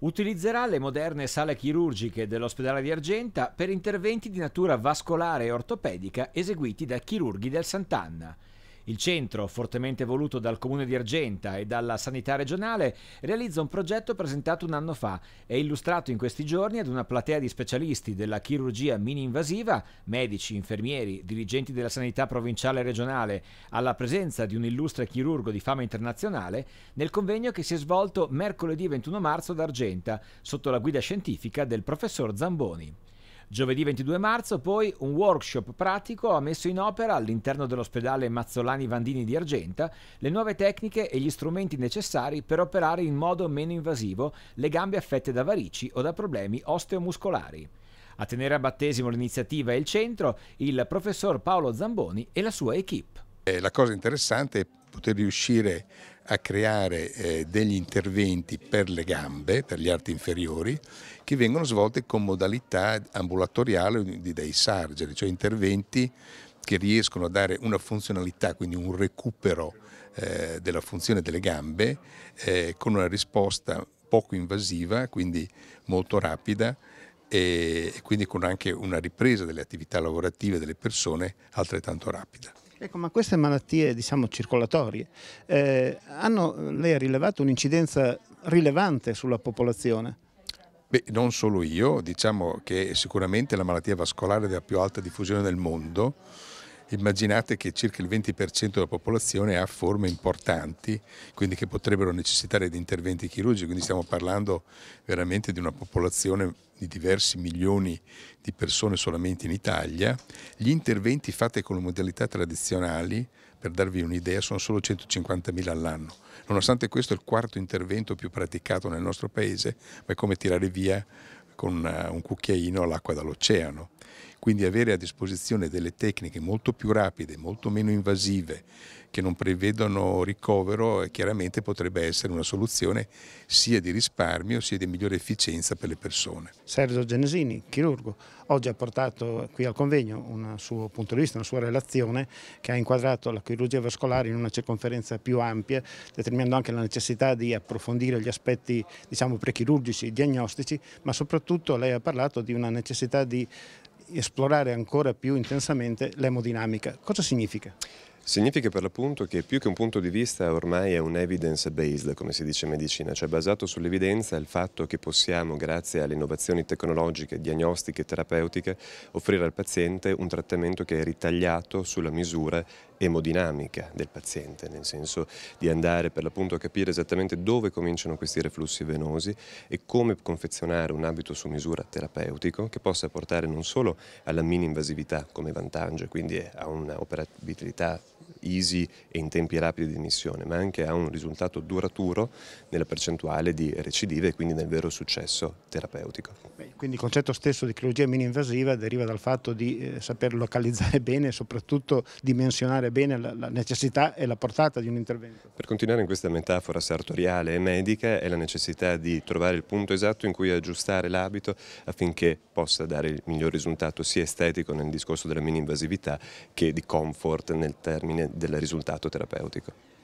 Utilizzerà le moderne sale chirurgiche dell'ospedale di Argenta per interventi di natura vascolare e ortopedica eseguiti da chirurghi del Sant'Anna il centro, fortemente voluto dal comune di Argenta e dalla sanità regionale, realizza un progetto presentato un anno fa e illustrato in questi giorni ad una platea di specialisti della chirurgia mini-invasiva, medici, infermieri, dirigenti della sanità provinciale e regionale, alla presenza di un illustre chirurgo di fama internazionale, nel convegno che si è svolto mercoledì 21 marzo ad Argenta, sotto la guida scientifica del professor Zamboni. Giovedì 22 marzo poi un workshop pratico ha messo in opera all'interno dell'ospedale Mazzolani Vandini di Argenta le nuove tecniche e gli strumenti necessari per operare in modo meno invasivo le gambe affette da varici o da problemi osteomuscolari. A tenere a battesimo l'iniziativa e il centro il professor Paolo Zamboni e la sua equip. Eh, la cosa interessante è poter riuscire a creare eh, degli interventi per le gambe, per gli arti inferiori, che vengono svolti con modalità ambulatoriale dei sargeri, cioè interventi che riescono a dare una funzionalità, quindi un recupero eh, della funzione delle gambe con una risposta poco invasiva, quindi molto rapida e quindi con anche una ripresa delle attività lavorative delle persone altrettanto rapida. Ecco, ma queste malattie, diciamo, circolatorie, eh, hanno, eh, lei ha rilevato un'incidenza rilevante sulla popolazione? Beh, non solo io, diciamo che sicuramente la malattia vascolare della più alta diffusione del mondo, immaginate che circa il 20% della popolazione ha forme importanti, quindi che potrebbero necessitare di interventi chirurgici, quindi stiamo parlando veramente di una popolazione di diversi milioni di persone solamente in Italia. Gli interventi fatti con le modalità tradizionali, per darvi un'idea, sono solo 150.000 all'anno. Nonostante questo è il quarto intervento più praticato nel nostro paese, ma è come tirare via con eh, un cucchiaino l'acqua dall'oceano. Quindi avere a disposizione delle tecniche molto più rapide, molto meno invasive, che non prevedono ricovero, eh, chiaramente potrebbe essere una soluzione sia di risparmio sia di migliore efficienza per le persone. Sergio Genesini, chirurgo, oggi ha portato qui al convegno un suo punto di vista, una sua relazione che ha inquadrato la chirurgia vascolare in una circonferenza più ampia, determinando anche la necessità di approfondire gli aspetti diciamo, prechirurgici, diagnostici, ma soprattutto lei ha parlato di una necessità di esplorare ancora più intensamente l'emodinamica. Cosa significa? Significa per l'appunto che più che un punto di vista ormai è un evidence based, come si dice in medicina, cioè basato sull'evidenza il fatto che possiamo, grazie alle innovazioni tecnologiche, diagnostiche e terapeutiche, offrire al paziente un trattamento che è ritagliato sulla misura emodinamica del paziente, nel senso di andare per l'appunto a capire esattamente dove cominciano questi reflussi venosi e come confezionare un abito su misura terapeutico che possa portare non solo alla mini invasività come vantaggio, quindi a un'operabilità easy e in tempi rapidi di emissione, ma anche a un risultato duraturo nella percentuale di recidive e quindi nel vero successo terapeutico. quindi il concetto stesso di chirurgia mini-invasiva deriva dal fatto di eh, saper localizzare bene e soprattutto dimensionare bene la, la necessità e la portata di un intervento. Per continuare in questa metafora sartoriale e medica è la necessità di trovare il punto esatto in cui aggiustare l'abito affinché possa dare il miglior risultato sia estetico nel discorso della mini-invasività che di comfort nel termine del risultato terapeutico.